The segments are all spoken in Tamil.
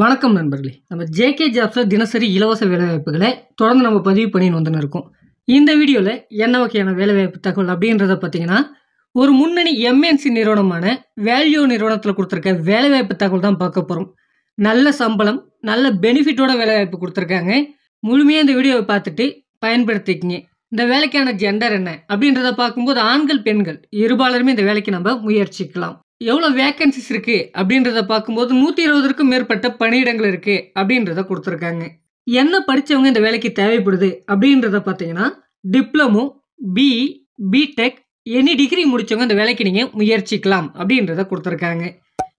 வணக்கம் நண்பர்களே நம்ம ஜேகே ஜாப்ஸில் தினசரி இலவச வேலைவாய்ப்புகளை தொடர்ந்து நம்ம பதிவு பண்ணின்னு வந்து இருக்கோம் இந்த வீடியோவில் என்ன வகையான வேலைவாய்ப்பு தகவல் அப்படின்றத பார்த்தீங்கன்னா ஒரு முன்னணி எம்என்சி நிறுவனமான வேல்யூ நிறுவனத்தில் கொடுத்துருக்க வேலைவாய்ப்பு தகவல் தான் பார்க்க போகிறோம் நல்ல சம்பளம் நல்ல பெனிஃபிட்டோட வேலைவாய்ப்பு கொடுத்துருக்காங்க முழுமையாக இந்த வீடியோவை பார்த்துட்டு பயன்படுத்திக்கிங்க இந்த வேலைக்கான ஜெண்டர் என்ன அப்படின்றத பார்க்கும்போது ஆண்கள் பெண்கள் இருபாலருமே இந்த வேலைக்கு நம்ம முயற்சிக்கலாம் எவ்வளோ வேக்கன்சிஸ் இருக்குது அப்படின்றத பார்க்கும்போது நூற்றி இருபதுக்கும் மேற்பட்ட பணியிடங்கள் இருக்குது அப்படின்றத கொடுத்துருக்காங்க என்ன படித்தவங்க இந்த வேலைக்கு தேவைப்படுது அப்படின்றத பார்த்தீங்கன்னா diploma BE BTech any degree முடித்தவங்க இந்த வேலைக்கு நீங்கள் முயற்சிக்கலாம் அப்படின்றத கொடுத்துருக்காங்க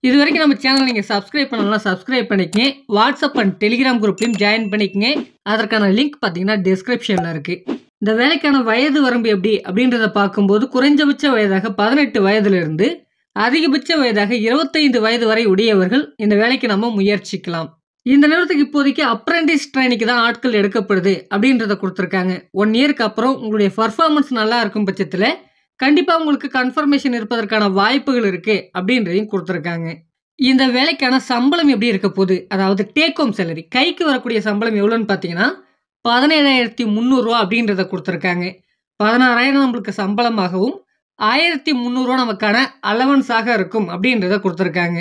இது வரைக்கும் நம்ம சேனல் நீங்கள் சப்ஸ்கிரைப் பண்ணலாம் சப்ஸ்கிரைப் பண்ணிக்கங்க வாட்ஸ்அப் அண்ட் டெலிகிராம் குரூப்லையும் ஜாயின் பண்ணிக்கங்க அதற்கான லிங்க் பார்த்தீங்கன்னா டிஸ்கிரிப்ஷனில் இருக்குது இந்த வேலைக்கான வயது வரம்பு எப்படி அப்படின்றத பார்க்கும்போது குறைஞ்சபட்ச வயதாக பதினெட்டு வயதுலேருந்து அதிகபட்ச வயதாக இருபத்தைந்து வயது வரை உடையவர்கள் இந்த வேலைக்கு நம்ம முயற்சிக்கலாம் இந்த நிறுவனத்துக்கு இப்போதைக்கு அப்ரெண்டிஸ் ட்ரைனிக்கு தான் ஆட்கள் எடுக்கப்படுது அப்படின்றத கொடுத்துருக்காங்க ஒன் இயருக்கு அப்புறம் உங்களுடைய பர்ஃபார்மன்ஸ் நல்லா இருக்கும் பட்சத்தில் கண்டிப்பாக உங்களுக்கு கன்ஃபர்மேஷன் இருப்பதற்கான வாய்ப்புகள் இருக்குது அப்படின்றதையும் கொடுத்துருக்காங்க இந்த வேலைக்கான சம்பளம் எப்படி இருக்க போகுது அதாவது டேக் ஹோம் சேலரி கைக்கு வரக்கூடிய சம்பளம் எவ்வளோன்னு பார்த்தீங்கன்னா பதினேழாயிரத்தி முந்நூறுரூவா அப்படின்றத கொடுத்துருக்காங்க பதினாறாயிரம் நம்மளுக்கு சம்பளமாகவும் ஆயிரத்தி முந்நூறுவா நமக்கான அலவன்ஸாக இருக்கும் அப்படின்றத கொடுத்துருக்காங்க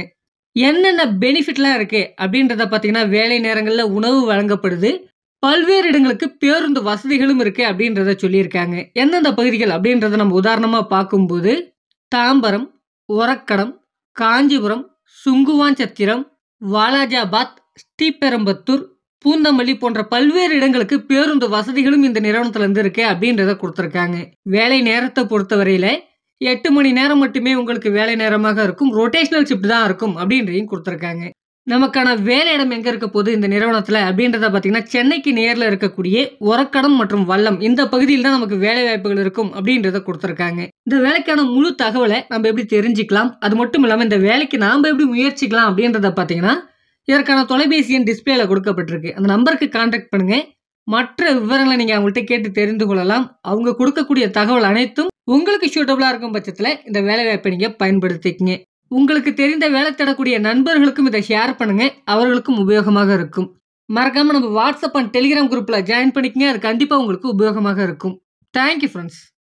என்னென்ன பெனிஃபிட்லாம் இருக்கு அப்படின்றத பார்த்தீங்கன்னா வேலை நேரங்களில் உணவு வழங்கப்படுது பல்வேறு இடங்களுக்கு பேருந்து வசதிகளும் இருக்குது அப்படின்றத சொல்லியிருக்காங்க எந்தெந்த பகுதிகள் அப்படின்றத நம்ம உதாரணமாக பார்க்கும்போது தாம்பரம் ஒரக்கடம் காஞ்சிபுரம் சுங்குவாஞ்சத்திரம் வாலாஜாபாத் ஸ்ரீபெரும்பத்தூர் பூந்தமல்லி போன்ற பல்வேறு இடங்களுக்கு பேருந்து வசதிகளும் இந்த இருந்து இருக்கு அப்படின்றத கொடுத்துருக்காங்க வேலை நேரத்தை பொறுத்தவரையில எட்டு மணி நேரம் மட்டுமே உங்களுக்கு வேலை நேரமாக இருக்கும் ரொட்டேஷனல் ஷிஃப்ட் தான் இருக்கும் அப்படின்றதையும் கொடுத்துருக்காங்க நமக்கான வேலை இடம் எங்கே இருக்க போது இந்த நிறுவனத்தில் அப்படின்றத பார்த்தீங்கன்னா சென்னைக்கு நேரில் இருக்கக்கூடிய உரக்கடம் மற்றும் வல்லம் இந்த பகுதியில் தான் நமக்கு வேலை வாய்ப்புகள் இருக்கும் அப்படின்றத கொடுத்துருக்காங்க இந்த வேலைக்கான முழு தகவலை நம்ம எப்படி தெரிஞ்சுக்கலாம் அது மட்டும் இல்லாமல் இந்த வேலைக்கு நாம் எப்படி முயற்சிக்கலாம் அப்படின்றத பார்த்தீங்கன்னா இதற்கான தொலைபேசி எண் டிஸ்பிளேல கொடுக்கப்பட்டிருக்கு அந்த நம்பருக்கு கான்டாக்ட் பண்ணுங்க மற்ற விவரங்களை நீங்க அவங்கள்ட்ட கேட்டு தெரிந்து கொள்ளலாம் அவங்க கொடுக்கக்கூடிய தகவல் அனைத்தும் உங்களுக்கு சூட்டபிளா இருக்கும் பட்சத்துல இந்த வேலை வாய்ப்பை நீங்க பயன்படுத்திக்கங்க உங்களுக்கு தெரிந்த வேலை தேடக்கூடிய நண்பர்களுக்கும் இதை ஷேர் பண்ணுங்க அவர்களுக்கும் உபயோகமாக இருக்கும் மறக்காம நம்ம வாட்ஸ்அப் அண்ட் டெலிகிராம் குரூப்ல ஜாயின் பண்ணிக்கங்க அது கண்டிப்பா உங்களுக்கு உபயோகமாக இருக்கும் தேங்க்யூ ஃப்ரெண்ட்ஸ்